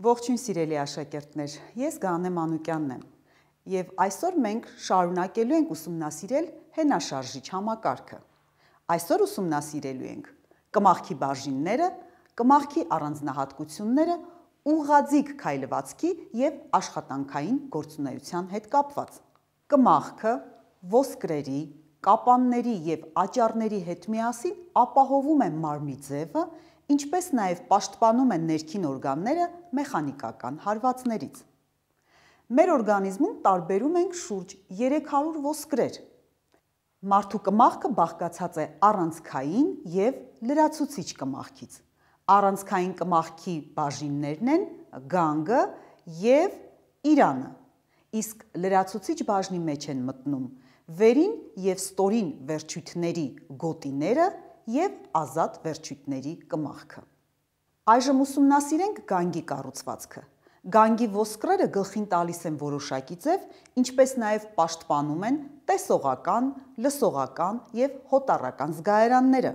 Ողջույն սիրելի աշակերտներ, ես Գանե Մանուկյանն եմ եւ այսօր մենք շարունակելու ենք ուսումնասիրել հենաշարժիչ համակարգը։ Այսօր ուսումնասիրելու ենք կմախքի բաժինները, կմախքի առանձնահատկությունները ուղղաձիգ քայլվածքի եւ աշխատանքային գործունեության հետ կապված։ Կմախքը ոսկրերի, կապանների եւ աճառների հետ միասին ապահովում է մարմնի ձևը ինչպես նաև պաշտպանում են ներքին օրգանները մեխանիկական հարվածներից։ Մեր օրգանիզմում տարբերում ենք շուրջ 300 ոսկրեր։ Մարդու կմախքը բաղկացած է առանցքային եւ լրացուցիչ կմախքից։ Առանցքային կմախքի բաժիններն են գանգը եւ իրանը։ Իսկ լրացուցիչ բաժնի մեջ են մտնում վերին եւ ստորին վերջույթների գոտիները եւ ազատ վերջույթների կմախքը։ Այժմ ուսումնասիրենք գանգի կառուցվածքը։ Գանգի ոսկրերը գլխին տալիս են որոշակի ձև, ինչպես նաև պաշտպանում են տեսողական, լսողական եւ հոտառական զգայարանները։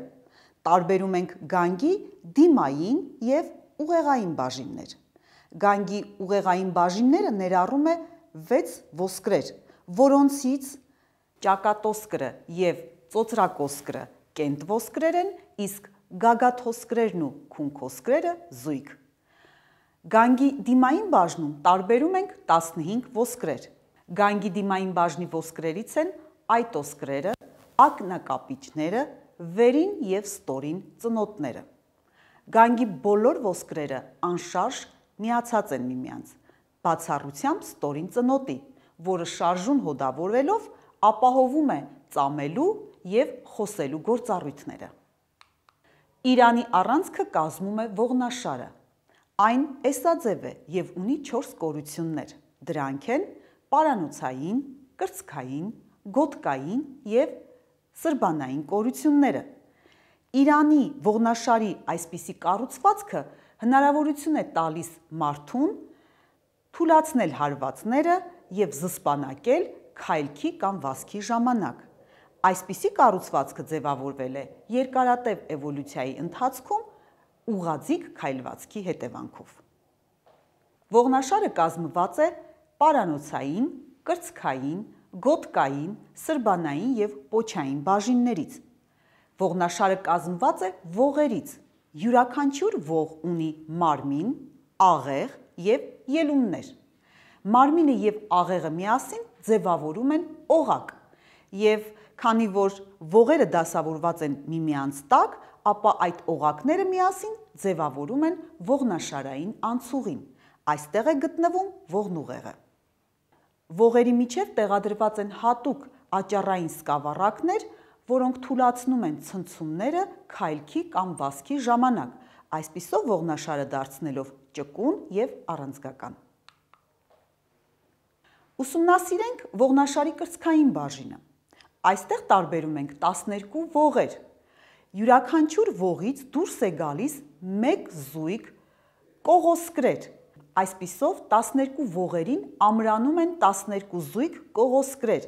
Տարբերում ենք գանգի դիմային եւ ուղեղային բաժիններ։ Գանգի ուղեղային բաժինները ներառում է 6 ոսկրեր, որոնցից ճակատոսկրը եւ ծոծրակոսկրը կենտվոսկրեր են, իսկ գագաթոսկրերն ու քունքոսկրերը զույգ։ Գանգի դիմային բաժնում տարբերում ենք 15 ոսկրեր։ Գանգի դիմային բաժնի ոսկրերից են այտոսկրերը, ակնակապիչները, վերին եւ ստորին ծնոտները։ Գանգի բոլոր ոսկրերը անշարժ միացած են միմյանց, բացառությամբ ստորին ծնոտի, որը շարժուն հոդավորվելով ապահովում է ծամելու եւ խոսելու գործառույթները։ Իրանի առանցքը կազմում է ողնաշարը։ Այն էսաձև է եւ ունի 4 կորություններ։ Դրանք են պարանոցային, կրծքային, գոտկային եւ սրբանային կորությունները։ Իրանի ողնաշարի այսպիսի կառուցվածքը հնարավորություն է տալիս մարդուն թուլացնել հարվածները եւ զսպանակել քայլքի կամ վազքի ժամանակ։ Այսպիսի կառուցվածքը ձևավորվել է երկարատև էվոլյուցիայի ընթացքում ուղղաձիգ քայլվածքի հետևանքով։ Ողնաշարը կազմված է պարանոցային, կրծքային, գոտկային, սրբանային եւ պոչային բաժիններից։ Ողնաշարը կազմված է ողերից։ Յուրաքանչյուր ող ունի մարմին, աղեղ եւ ելուններ։ Մարմինը եւ աղեղը միասին ձևավորում են օղակ եւ քանի որ ողերը դասավորված են միմյանց տակ, ապա այդ օղակները միասին ձևավորում են ողնաշարային անցուղին։ Այստեղ է գտնվում ողնուղեղը։ Ողերի միջև տեղադրված են հատուկ աճառային սկավառակներ, որոնք թուլացնում են ցնցումները քայլքի կամ վազքի ժամանակ, այսպիսով ողնաշարը դարձնելով ճկուն եւ առանցքական։ Ուսումնասիրենք ողնաշարի կրծքային բաժինը։ Այստեղ տարբերում ենք 12 ողեր։ Յուրաքանչյուր ողից դուրս է գալիս 1 զույգ կողոսկրեր։ Այսպիսով 12 ողերին ամրանում են 12 զույգ կողոսկրեր,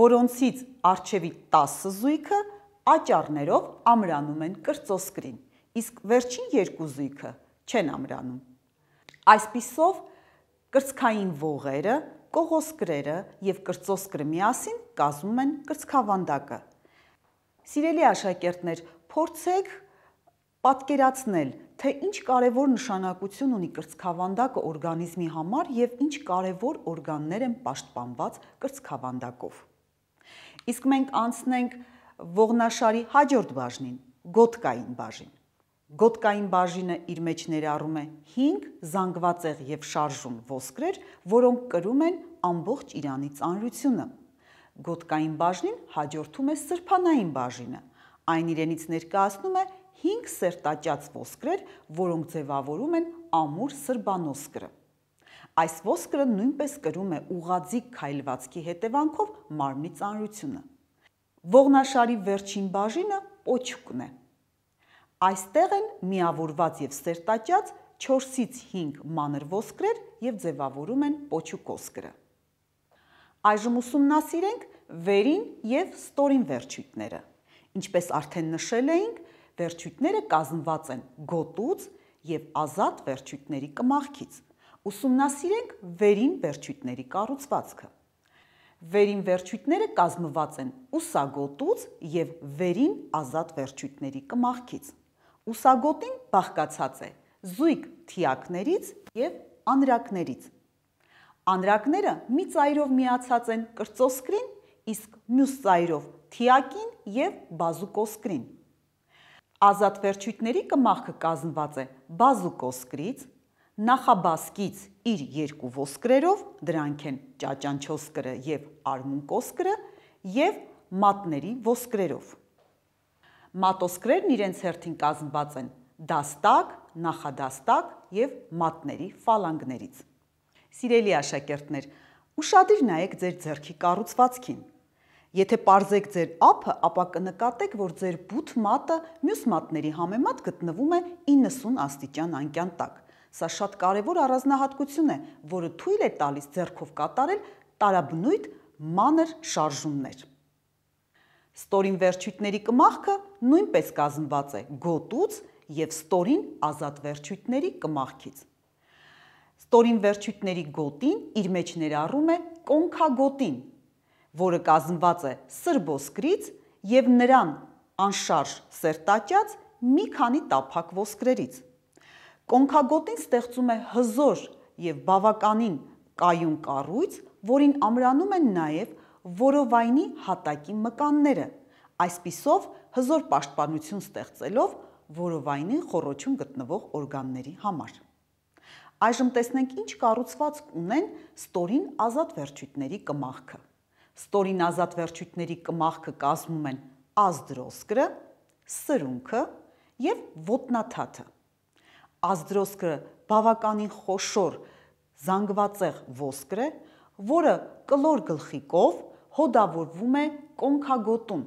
որոնցից արջևի 10 զույգը աճառներով ամրանում են կրծոսկրին, իսկ վերջին երկու զույգը չեն ամրանում։ Այսպիսով կրծքային ողերը Կողոս գրերը եւ կրծոս գրը միասին կազմում են կրծքավանդակը։ Սիրելի աշակերտներ, փորձեք պատկերացնել, թե ինչ կարևոր նշանակություն ունի կրծքավանդակը օրգանիզմի համար եւ ինչ կարևոր օրգաններ են պաշտպանված կրծքավանդակով։ Իսկ մենք անցնենք ողնաշարի հաջորդ բաժնին՝ գոտկային բաժին։ Գոտկային բաժինը իր մեջ ներառում է 5 զանգվածեղ եւ շարժուն ոսկրեր, որոնք կրում են ամբողջ Իրանի ծանրությունը։ Գոտկային բաժնին հաջորդում է սրբանային բաժինը։ Այն իրենից ներկայացնում է 5 սերտաճած ոսկրեր, որոնք ձևավորում են ամուր սրբանոսկրը։ Այս ոսկրը նույնպես կրում է ուղաձիգ քայլվածքի հետևանքով մարմնի ծանրությունը։ Ողնաշարի վերջին բաժինը օճուկն է։ Այստեղ են միավորված եւ սերտաճած 4-ից 5 մանր ոսկրեր եւ ձևավորում են պոչու կոսկրը։ Այժմ ուսումնասիրենք վերին եւ ստորին վերջույթները։ Ինչպես արդեն նշել էինք, վերջույթները կազմված են գոտուց եւ ազատ վերջույթների կմախքից։ Ուսումնասիրենք վերին վերջույթների կառուցվածքը։ Վերին վերջույթները կազմված են ուսագոտուց եւ վերին ազատ վերջույթների կմախքից։ Ուսագոտին բաղկացած է զույգ թիակներից եւ անրակներից։ Անրակները մի ծայրով միացած են կրծոսկրին, իսկ մյուս ծայրով թիակին եւ բազուկոսկրին։ Ազատ վերջույթների կմախքը կազմված է բազուկոսկրից, նախաբասկից իր երկու ոսկրերով, դրանք են ճաճանչոսկրը եւ արմունկոսկրը եւ մատների ոսկրերով։ Մատոսկրերն իրենց հերթին կազմված են դաստակ, նախադաստակ եւ մատների ֆալանգներից։ Սիրելի աշակերտներ, ուշադիր նայեք ձեր ձեռքի կառուցվածքին։ Եթե parzեք ձեր ափը, ապա կնկատեք, որ ձեր բութ մատը մյուս մատների համեմատ գտնվում է 90 աստիճան անկյան տակ։ Սա շատ կարևոր առանձնահատկություն է, որը թույլ է տալիս ձեռքով կատարել տարաբնույթ մանր շարժումներ։ Ստորին վերջույթների կմախքը նույնպես կազմված է գոտուց եւ ստորին ազատ վերջույթների կմախքից։ Ստորին վերջույթների գոտին իր մեջ ներառում է կոնքագոտին, որը կազմված է սրբոսկրից եւ նրան անշարժ սերտաճած մի քանի տափակ ոսկրերից։ Կոնքագոտին ստեղծում է հզոր եւ բավականին կայուն կառույց, որին ամրանում են նաեւ որովայնի հատակի մկանները, այսպիսով հզոր պաշտպանություն ստեղծելով որովայնի խորոչում գտնվող օրգանների համար։ Այժմ տեսնենք ինչ կառուցվածք ունեն ստորին ազատ վերջույթների կմախքը։ Ստորին ազատ վերջույթների կմախքը կազմում են ազդրոսկրը, սրունքը եւ ոտնաթաթը։ Ազդրոսկրը բավականին խոշոր զանգվածեղ ոսկր է, որը կլոր գլխիկով հոդավորվում է կոնքագոտում։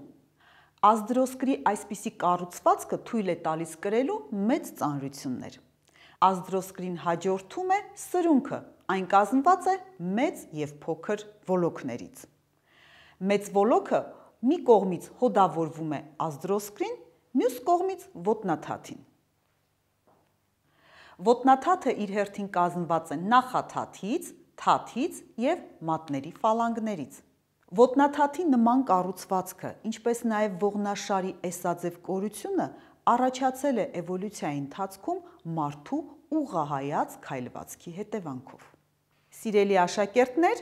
Ազդրոսկրի այսպիսի կառուցվածքը թույլ է տալիս կրելու մեծ ծանրություններ։ Ազդրոսկրին հաջորդում է սրունքը, այն կազմված է մեծ եւ փոքր ոլոկներից։ Մեծ ոլոկը մի կողմից հոդավորվում է ազդրոսկրին, մյուս կողմից ոտնաթաթին։ Ոտնաթաթը իր հերթին կազմված է նախաթաթից, թաթից եւ մատների ֆալանգներից։ Ոտնաթաթի նման կառուցվածքը, ինչպես նաև ողնաշարի էսաձև կորությունը առաջացել է էվոլյուցիայի ընթացքում մարդու ուղղահայաց քայլվածքի հետևանքով։ Սիրելի աշակերտներ,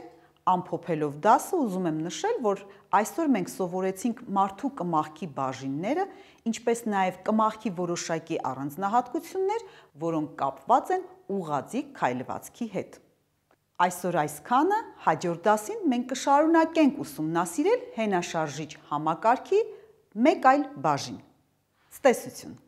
ամփոփելով դասը ուզում եմ նշել, որ այսօր մենք սովորեցինք մարդու կմախքի բաժինները, ինչպես նաև կմախքի որոշակի առանձնահատկություններ, որոնք կապված են ուղղաձիգ քայլվածքի հետ։ Այսօր այսքանը, հաջորդ դասին մենք կշարունակենք ուսումնասիրել հենաշարժիչ համակարգի մեկ այլ բաժին։ Ստեսություն։